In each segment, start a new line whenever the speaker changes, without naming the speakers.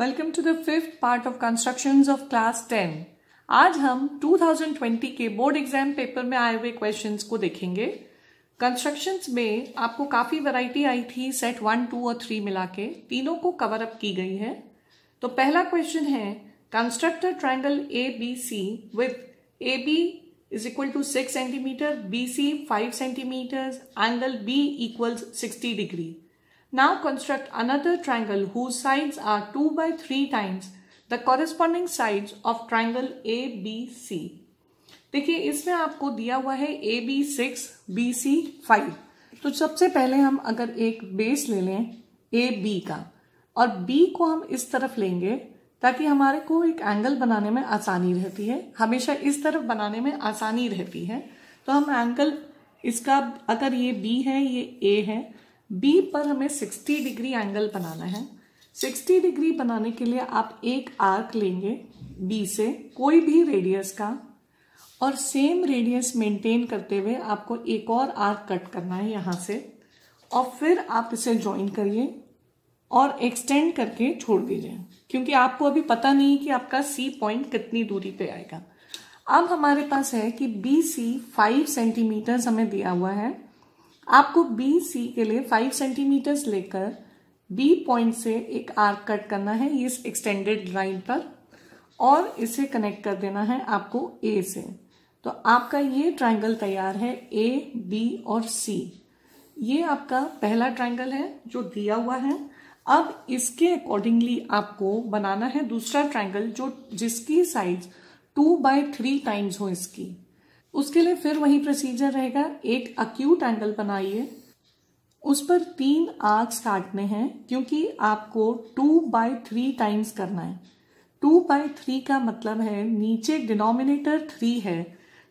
Welcome to the fifth part of construction of class ten आज हम 2020 के board exam paper में आए हुए क्वेश्चन को देखेंगे कंस्ट्रक्शन में आपको काफी वैरायटी आई थी सेट वन टू और थ्री मिला के तीनों को कवर अप की गई है तो पहला क्वेश्चन है constructor triangle A B C with A B is equal to six centimetre B C five centimetre angle B equals sixty degree Now construct another triangle whose sides are 2 by 3 times the corresponding sides of triangle ABC. देखिए इसमें आपको दिया हुआ है A B six B C five तो सबसे पहले हम अगर एक बेस ले लें ए बी का और बी को हम इस तरफ लेंगे ताकि हमारे को एक एंगल बनाने में आसानी रहती है हमेशा इस तरफ बनाने में आसानी रहती है तो हम एंगल इसका अगर ये बी है ये ए है बी पर हमें 60 डिग्री एंगल बनाना है 60 डिग्री बनाने के लिए आप एक आर्क लेंगे बी से कोई भी रेडियस का और सेम रेडियस मेंटेन करते हुए आपको एक और आर्क कट करना है यहाँ से और फिर आप इसे ज्वाइन करिए और एक्सटेंड करके छोड़ दीजिए क्योंकि आपको अभी पता नहीं कि आपका सी पॉइंट कितनी दूरी पे आएगा अब हमारे पास है कि बी सी फाइव सेंटीमीटर्स हमें दिया हुआ है आपको बी सी के लिए फाइव सेंटीमीटर्स लेकर बी पॉइंट से एक आर्क कट करना है इस एक्सटेंडेड लाइन पर और इसे कनेक्ट कर देना है आपको ए से तो आपका ये ट्रायंगल तैयार है ए बी और सी ये आपका पहला ट्रायंगल है जो दिया हुआ है अब इसके अकॉर्डिंगली आपको बनाना है दूसरा ट्रायंगल जो जिसकी size two by three times हो इसकी उसके लिए फिर वही प्रोसीजर रहेगा एक अक्यूट एंगल बनाइए उस पर तीन आर्क्स काटने हैं क्योंकि आपको टू बाय थ्री टाइम्स करना है टू बाय थ्री का मतलब है नीचे डिनोमिनेटर थ्री है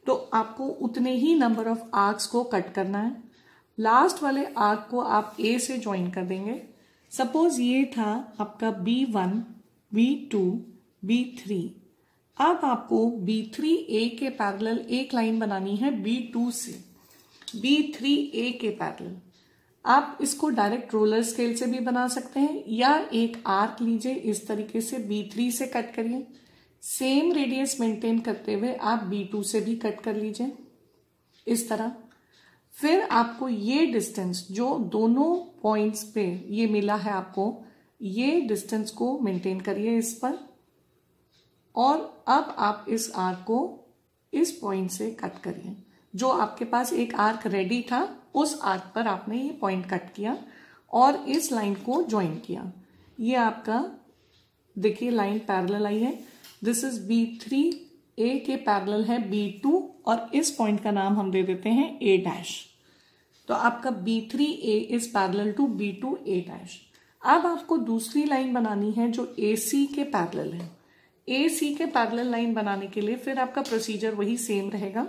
तो आपको उतने ही नंबर ऑफ आर्क्स को कट करना है लास्ट वाले आर्क को आप ए से ज्वाइन कर देंगे सपोज ये था आपका B one B two B three अब आपको बी थ्री ए के पैरेलल एक लाइन बनानी है बी टू से बी थ्री ए के पैरेलल आप इसको डायरेक्ट रोलर स्केल से भी बना सकते हैं या एक आर्क लीजिए इस तरीके से बी थ्री से कट करिए सेम रेडियस मेंटेन करते हुए आप बी टू से भी कट कर लीजिए इस तरह फिर आपको ये डिस्टेंस जो दोनों पॉइंट्स पे ये मिला है आपको ये डिस्टेंस को मेंटेन करिए इस पर और अब आप इस आर्क को इस पॉइंट से कट करिए जो आपके पास एक आर्क रेडी था उस आर्क पर आपने ये पॉइंट कट किया और इस लाइन को ज्वाइन किया ये आपका देखिए लाइन पैरेलल आई है this is B three A के पैरेलल है बी टू और इस पॉइंट का नाम हम दे देते हैं ए डैश तो आपका B three A is parallel to B two A dash अब आपको दूसरी लाइन बनानी है जो ए सी के पैरेलल है ए सी के पैरेलल लाइन बनाने के लिए फिर आपका प्रोसीजर वही सेम रहेगा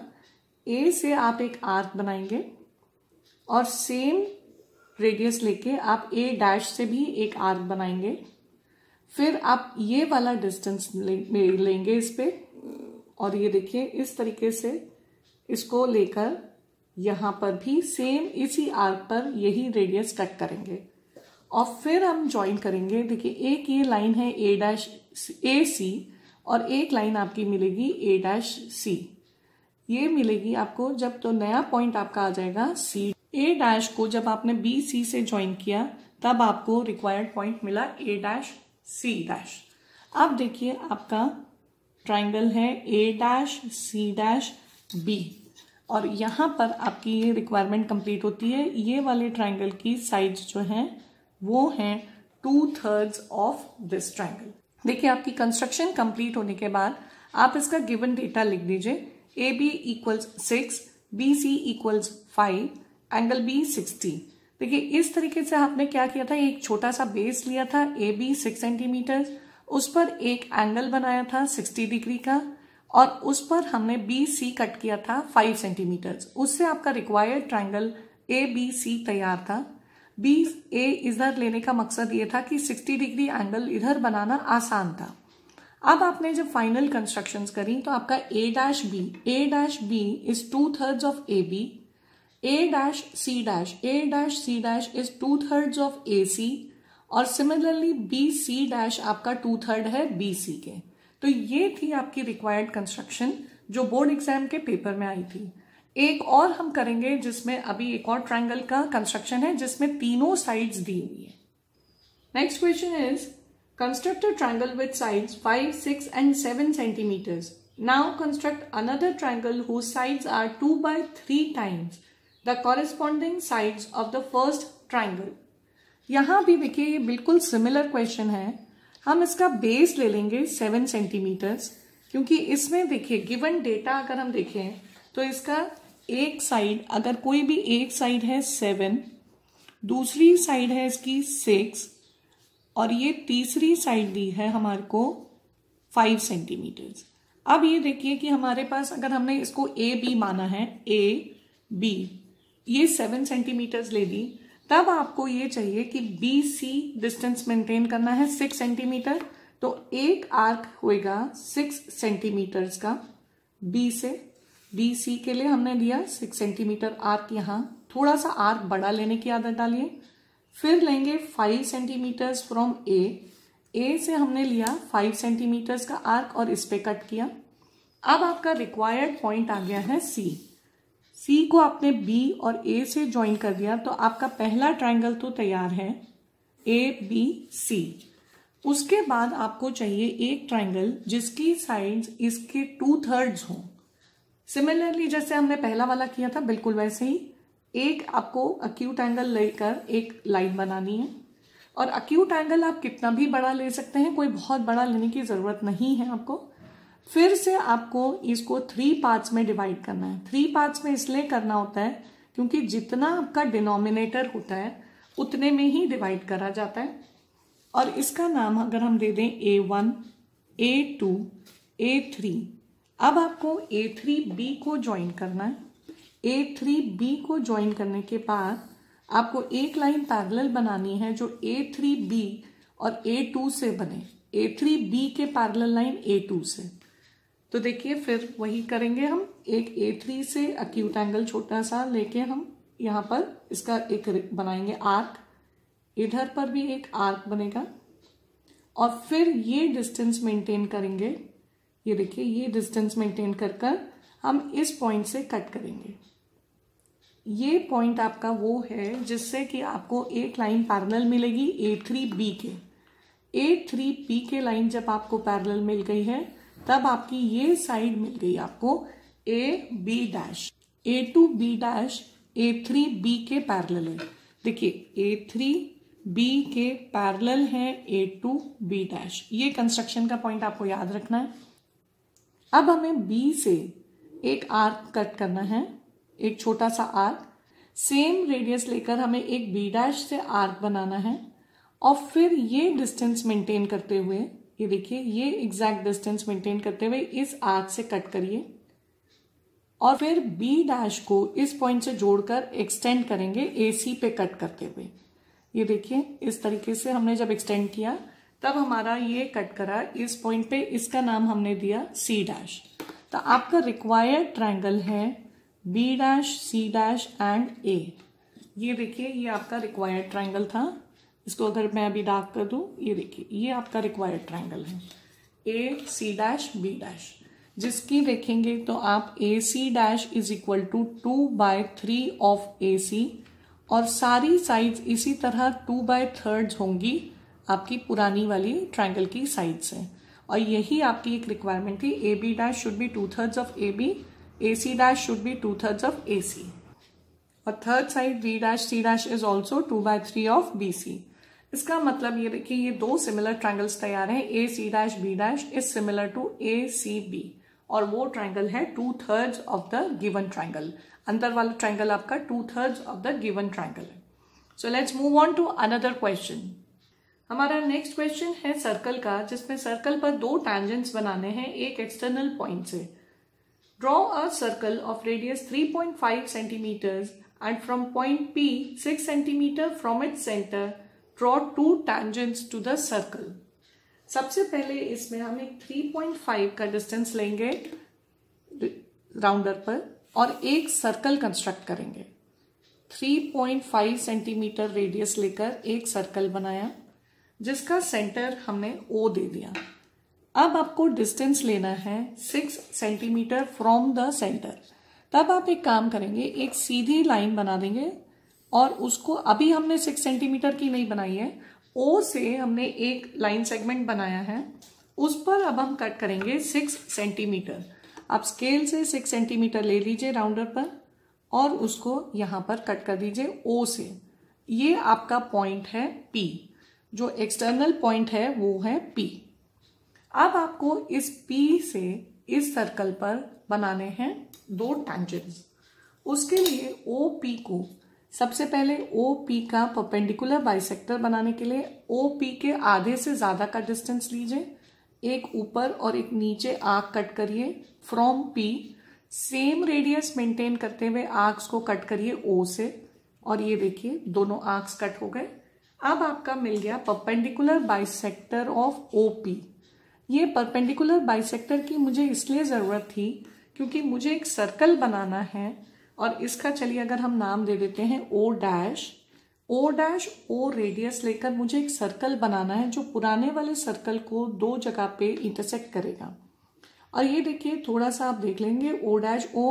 ए से आप एक आर्क बनाएंगे और सेम रेडियस लेके आप ए डैश से भी एक आर्क बनाएंगे फिर आप ये वाला डिस्टेंस ले, लेंगे इस पर और ये देखिए इस तरीके से इसको लेकर यहां पर भी सेम इसी आर्क पर यही रेडियस कट करेंगे और फिर हम ज्वाइन करेंगे देखिए एक ये लाइन है ए डैश ए सी और एक लाइन आपकी मिलेगी ए डैश सी ये मिलेगी आपको जब तो नया पॉइंट आपका आ जाएगा सी ए डैश को जब आपने बी सी से ज्वाइन किया तब आपको रिक्वायर्ड पॉइंट मिला ए डैश सी डैश अब देखिए आपका ट्राइंगल है A dash C dash B और यहाँ पर आपकी ये रिक्वायरमेंट कंप्लीट होती है ये वाले ट्राइंगल की साइज जो है वो है two third of this triangle देखिए आपकी कंस्ट्रक्शन कंप्लीट होने के बाद आप इसका गिवन डेटा लिख दीजिए A B equals six B C equals five angle B sixty देखिए इस तरीके से आपने क्या किया था एक छोटा सा बेस लिया था ए बी सिक्स सेंटीमीटर उस पर एक एंगल बनाया था सिक्सटी डिग्री का और उस पर हमने बी सी कट किया था फाइव सेंटीमीटर्स उससे आपका required triangle A B C तैयार था बी ए इधर लेने का मकसद ये था कि 60 डिग्री एंगल इधर बनाना आसान था अब आपने जब फाइनल कंस्ट्रक्शन करी तो आपका A dash B A dash B is two third of A B A dash C dash A dash C dash is two third of A C और सिमिलरली बी सी डैश आपका two third है B C के तो ये थी आपकी required construction जो board exam के पेपर में आई थी एक और हम करेंगे जिसमें अभी एक और ट्राइंगल का कंस्ट्रक्शन है जिसमें तीनों साइड्स दी हुई है next question is construct a triangle with sides five six and seven centimetres now construct another triangle who are two by three times the corresponding sides of the first triangle यहां भी देखिए ये बिल्कुल similar question है हम इसका base ले लेंगे सेवन सेंटीमीटर्स क्योंकि इसमें देखिए गिवन डेटा अगर हम देखें तो इसका एक साइड अगर कोई भी एक साइड है सेवन दूसरी साइड है इसकी सिक्स और ये तीसरी साइड दी है हमारे को फाइव सेंटीमीटर्स अब ये देखिए कि हमारे पास अगर हमने इसको ए बी माना है ए बी ये सेवन सेंटीमीटर्स ले ली तब आपको ये चाहिए कि बी सी डिस्टेंस मेंटेन करना है सिक्स सेंटीमीटर तो एक आर्क होएगा सिक्स सेंटीमीटर्स का बी से बी सी के लिए हमने लिया सिक्स सेंटीमीटर आर्क यहाँ थोड़ा सा आर्क बड़ा लेने की आदत डालिए फिर लेंगे five centimetres from A A से हमने लिया फाइव सेंटीमीटर्स का आर्क और इस पर कट किया अब आपका रिक्वायर्ड पॉइंट आ गया है सी सी को आपने बी और ए से ज्वाइन कर दिया तो आपका पहला ट्राइंगल तो तैयार है ए बी सी उसके बाद आपको चाहिए एक ट्राइंगल जिसकी साइड्स इसके टू थर्ड्स हों सिमिलरली जैसे हमने पहला वाला किया था बिल्कुल वैसे ही एक आपको अक्यूट एंगल लेकर एक लाइन बनानी है और अक्यूट एंगल आप कितना भी बड़ा ले सकते हैं कोई बहुत बड़ा लेने की ज़रूरत नहीं है आपको फिर से आपको इसको थ्री पार्ट्स में डिवाइड करना है थ्री पार्ट्स में इसलिए करना होता है क्योंकि जितना आपका डिनोमिनेटर होता है उतने में ही डिवाइड करा जाता है और इसका नाम अगर हम दे दें A one A two A three अब आपको ए थ्री बी को ज्वाइन करना है ए थ्री बी को ज्वाइन करने के बाद आपको एक लाइन पैरेलल बनानी है जो ए थ्री बी और ए टू से बने ए थ्री बी के पैरेलल लाइन ए टू से तो देखिए फिर वही करेंगे हम एक ए थ्री से अक्यूट एंगल छोटा सा लेके हम यहाँ पर इसका एक बनाएंगे आर्क इधर पर भी एक आर्क बनेगा और फिर ये डिस्टेंस मेंटेन करेंगे ये देखिए ये डिस्टेंस मेंटेन कर कर हम इस पॉइंट से कट करेंगे ये पॉइंट आपका वो है जिससे कि आपको एक लाइन पैरेलल मिलेगी ए थ्री बी के ए थ्री बी के लाइन जब आपको पैरेलल मिल गई है तब आपकी ये साइड मिल गई आपको A B dash A two B dash A three B के पैरेलल है देखिए ए थ्री बी के पैरेलल है ए टू बी डैश ये कंस्ट्रक्शन का पॉइंट आपको याद रखना है अब हमें बी से एक आर्क कट करना है एक छोटा सा आर्क सेम रेडियस लेकर हमें एक बी डैश से आर्क बनाना है और फिर ये डिस्टेंस मेंटेन करते हुए ये देखिए ये एग्जैक्ट डिस्टेंस मेंटेन करते हुए इस आर्क से कट करिए और फिर बी डैश को इस पॉइंट से जोड़कर एक्सटेंड करेंगे ए सी पे कट करते हुए ये देखिए इस तरीके से हमने जब एक्सटेंड किया तब हमारा ये कट करा इस पॉइंट पे इसका नाम हमने दिया सी डैश तो आपका रिक्वायर्ड ट्रायंगल है B dash C dash and A ये देखिए ये आपका रिक्वायर्ड ट्रायंगल था इसको अगर मैं अभी डार्क कर दू ये देखिए ये आपका रिक्वायर्ड ट्रायंगल है A C dash B dash जिसकी देखेंगे तो आप A C dash is equal to two by three of A C और सारी साइज इसी तरह टू बाय थर्ड होंगी आपकी पुरानी वाली ट्राइंगल की साइड से और यही आपकी एक रिक्वायरमेंट थी A B dash should be two thirds of A B A C dash should be two thirds of A C और third side B dash C dash is also two by three of B C इसका मतलब ये कि ये दो similar triangles तैयार हैं A C dash B dash is similar to A C B और वो ट्राइंगल है two thirds of the given triangle अंदर वाला ट्राइंगल आपका two thirds of the given triangle है so let's move on to another question हमारा next question है circle का जिसमें सर्कल पर दो टैंजेंट्स बनाने हैं एक एक्सटर्नल पॉइंट से draw a circle of radius 3.5 centimetre and from point P 6 centimetre from its centre draw two tangents to the circle सबसे पहले इसमें हम एक 3.5 का डिस्टेंस लेंगे राउंडर पर और एक सर्कल कंस्ट्रक्ट करेंगे 3.5 सेंटीमीटर रेडियस लेकर एक सर्कल बनाया जिसका सेंटर हमने ओ दे दिया अब आपको डिस्टेंस लेना है six centimetre from the centre तब आप एक काम करेंगे एक सीधी लाइन बना देंगे और उसको अभी हमने सिक्स सेंटीमीटर की नहीं बनाई है ओ से हमने एक लाइन सेगमेंट बनाया है उस पर अब हम कट करेंगे सिक्स सेंटीमीटर आप स्केल से सिक्स सेंटीमीटर ले लीजिए राउंडर पर और उसको यहाँ पर कट कर दीजिए ओ से ये आपका पॉइंट है पी जो एक्सटर्नल पॉइंट है वो है पी अब आपको इस पी से इस सर्कल पर बनाने हैं दो टेंजेंट्स उसके लिए ओ पी को सबसे पहले ओ पी का परपेंडिकुलर बाइसेक्टर बनाने के लिए ओ पी के आधे से ज़्यादा का डिस्टेंस लीजिए एक ऊपर और एक नीचे आग कट करिए from P same radius maintain करते हुए आग्स को कट करिए ओ से और ये देखिए दोनों आग्स कट हो गए अब आपका मिल गया परपेंडिकुलर बाइसेक्टर ऑफ ओपी ये परपेंडिकुलर बाइसेक्टर की मुझे इसलिए ज़रूरत थी क्योंकि मुझे एक सर्कल बनाना है और इसका चलिए अगर हम नाम दे देते हैं O dash O dash O radius लेकर मुझे एक सर्कल बनाना है जो पुराने वाले सर्कल को दो जगह पे इंटरसेक्ट करेगा और ये देखिए थोड़ा सा आप देख लेंगे ओ डैश ओ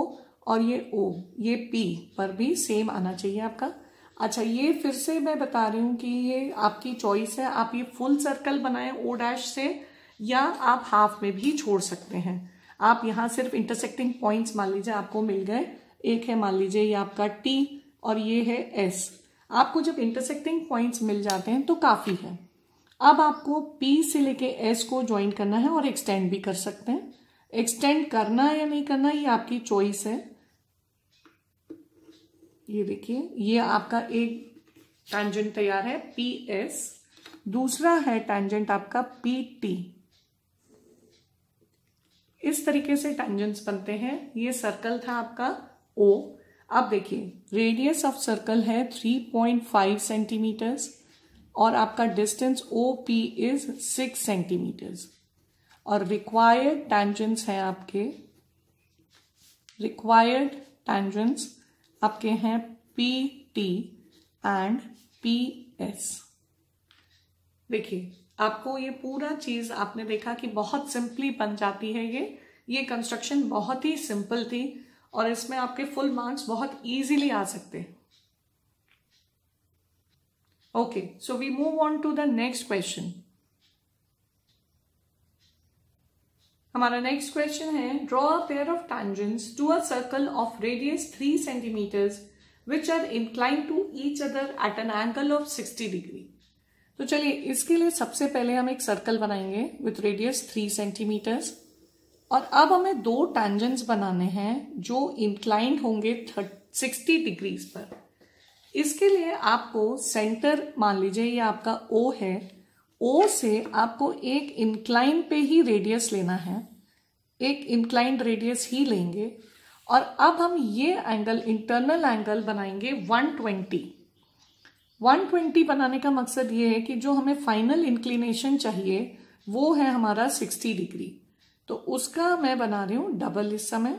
और ये ओ ये पी पर भी सेम आना चाहिए आपका अच्छा ये फिर से मैं बता रही हूँ कि ये आपकी चॉइस है आप ये फुल सर्कल बनाएं ओ डैश से या आप हाफ में भी छोड़ सकते हैं आप यहाँ सिर्फ इंटरसेक्टिंग पॉइंट्स मान लीजिए आपको मिल गए एक है मान लीजिए ये आपका टी और ये है एस आपको जब इंटरसेक्टिंग पॉइंट्स मिल जाते हैं तो काफ़ी है अब आपको पी से लेके एस को ज्वाइन करना है और एक्सटेंड भी कर सकते हैं एक्सटेंड करना या नहीं करना ये आपकी चॉइस है ये देखिए ये आपका एक टैंजेंट तैयार है पी एस दूसरा है टैंजेंट आपका पी टी इस तरीके से टेंजेंट्स बनते हैं ये सर्कल था आपका ओ अब देखिए रेडियस ऑफ सर्कल है 3.5 सेंटीमीटर्स और आपका distance O P is six centimetres और रिक्वायर्ड टेंजेंट्स हैं आपके रिक्वायर्ड टेंजेंट्स आपके हैं P T and P S देखिए आपको ये पूरा चीज आपने देखा कि बहुत सिंपली बन जाती है ये ये कंस्ट्रक्शन बहुत ही सिंपल थी और इसमें आपके फुल मार्क्स बहुत इजीली आ सकते हैं so we move on to the next question हमारा नेक्स्ट क्वेश्चन है draw a pair of tangents to a circle of radius three centimetres which are incline to each other at an angle of sixty degree तो चलिए इसके लिए सबसे पहले हम एक सर्कल बनाएंगे विथ रेडियस थ्री सेंटीमीटर्स और अब हमें दो टेंजेंट्स बनाने हैं जो इंक्लाइंड होंगे सिक्सटी डिग्रीज पर इसके लिए आपको सेंटर मान लीजिए ये आपका ओ है ओ से आपको एक इंक्लाइन पे ही रेडियस लेना है एक इंक्लाइंड रेडियस ही लेंगे और अब हम ये एंगल इंटरनल एंगल बनाएंगे 120 120 बनाने का मकसद ये है कि जो हमें फाइनल इंक्लिनेशन चाहिए वो है हमारा 60 डिग्री तो उसका मैं बना रही हूँ डबल इस समय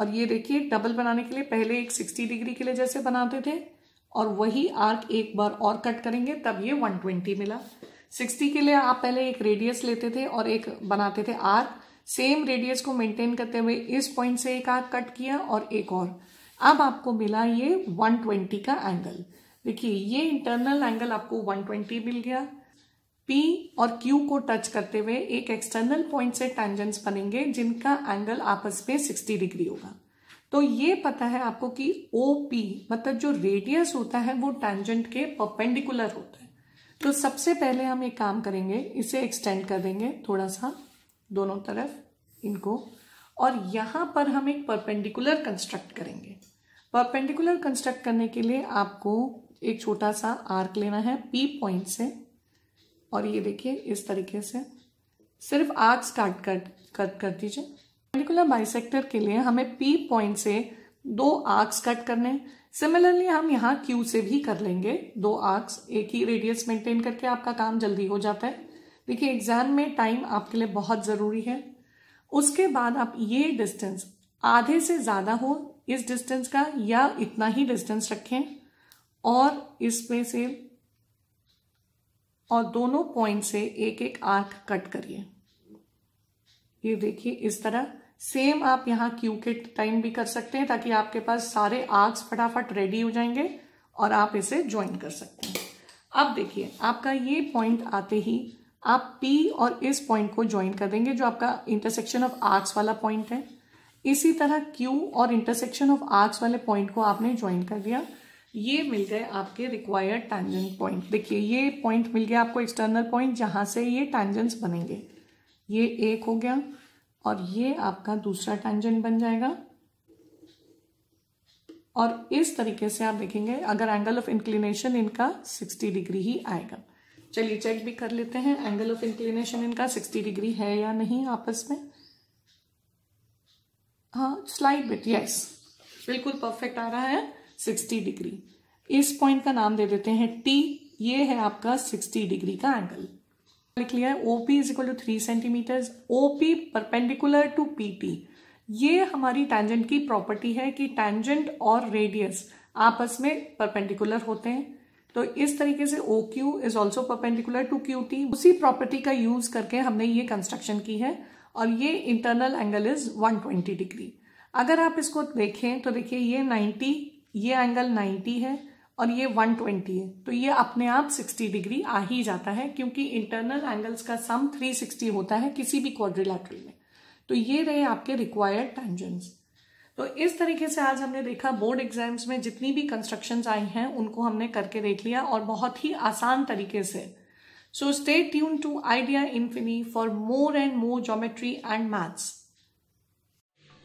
और ये देखिए डबल बनाने के लिए पहले एक 60 डिग्री के लिए जैसे बनाते थे और वही आर्क एक बार और कट करेंगे तब ये 120 मिला सिक्सटी के लिए आप पहले एक रेडियस लेते थे और एक बनाते थे आर सेम रेडियस को मेंटेन करते हुए इस पॉइंट से एक आर कट किया और एक और अब आपको मिला ये 120 का एंगल देखिए ये इंटरनल एंगल आपको 120 मिल गया पी और क्यू को टच करते हुए एक एक्सटर्नल पॉइंट से टेंजेंट्स बनेंगे जिनका एंगल आपस में सिक्सटी डिग्री होगा तो ये पता है आपको कि ओ पी मतलब जो रेडियस होता है वो टेंजेंट के परपेंडिकुलर होता है तो सबसे पहले हम एक काम करेंगे इसे एक्सटेंड कर देंगे थोड़ा सा दोनों तरफ इनको और यहाँ पर हम एक परपेंडिकुलर कंस्ट्रक्ट करेंगे परपेंडिकुलर कंस्ट्रक्ट करने के लिए आपको एक छोटा सा आर्क लेना है पी पॉइंट से और ये देखिए इस तरीके से सिर्फ आर्क स्टार्ट कर कर, कर दीजिए परपेंडिकुलर बाइसेक्टर के लिए हमें पी पॉइंट से दो आर्क्स कट करने सिमिलरली हम यहाँ क्यू से भी कर लेंगे दो आर्क्स एक ही रेडियस मेंटेन करके आपका काम जल्दी हो जाता है देखिए एग्जाम में टाइम आपके लिए बहुत ज़रूरी है उसके बाद आप ये डिस्टेंस आधे से ज़्यादा हो इस डिस्टेंस का या इतना ही डिस्टेंस रखें और इसमें से और दोनों पॉइंट से एक एक आर्क कट करिए ये देखिए इस तरह सेम आप यहाँ क्यू के टाइम भी कर सकते हैं ताकि आपके पास सारे आर्ट्स फटाफट रेडी हो जाएंगे और आप इसे ज्वाइन कर सकते हैं अब देखिए आपका ये पॉइंट आते ही आप P और इस पॉइंट को ज्वाइन कर देंगे जो आपका इंटरसेक्शन ऑफ आर्ट्स वाला पॉइंट है इसी तरह Q और इंटरसेक्शन ऑफ आर्ट्स वाले पॉइंट को आपने ज्वाइन कर दिया ये मिल गए आपके रिक्वायर्ड टैंजेंट पॉइंट देखिए ये पॉइंट मिल गया आपको एक्सटर्नल पॉइंट जहां से ये टैंजेंट्स बनेंगे ये एक हो गया और ये आपका दूसरा टेंजेंट बन जाएगा और इस तरीके से आप देखेंगे अगर एंगल ऑफ इंक्लिनेशन इनका 60 डिग्री ही आएगा चलिए चेक भी कर लेते हैं एंगल ऑफ इंक्लिनेशन इनका 60 डिग्री है या नहीं आपस में हाँ स्लाइड बिट यस बिल्कुल परफेक्ट आ रहा है 60 डिग्री इस पॉइंट का नाम दे देते हैं टी ये है आपका 60 डिग्री का एंगल लिख लिया है OP is equal to three centimetre OP perpendicular to PT ये हमारी टेंजेंट की प्रॉपर्टी है कि टेंजेंट और रेडियस आपस में परपेंडिकुलर होते हैं तो इस तरीके से O Q is also perpendicular to Q T उसी प्रॉपर्टी का यूज करके हमने ये कंस्ट्रक्शन की है और ये इंटरनल एंगल इज 120 डिग्री अगर आप इसको देखें तो देखिए ये 90 ये एंगल 90 है और ये 120 है तो ये अपने आप 60 डिग्री आ ही जाता है क्योंकि इंटरनल एंगल्स का सम 360 होता है किसी भी क्वाड्रिलेटरल में तो ये रहे आपके रिक्वायर्ड टेंजेंट्स तो इस तरीके से आज हमने देखा बोर्ड एग्जाम्स में जितनी भी कंस्ट्रक्शंस आई हैं उनको हमने करके देख लिया और बहुत ही आसान तरीके से so stay tune to Idea Infini for more and more geometry and maths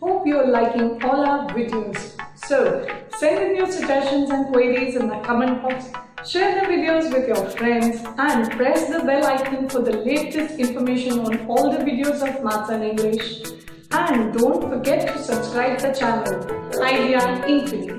hope you're liking all our videos. So, send in your suggestions and queries in the comment box, share the videos with your friends and press the bell icon for the latest information on all the videos of Maths and English. And don't forget to subscribe the channel, Idea Infinite.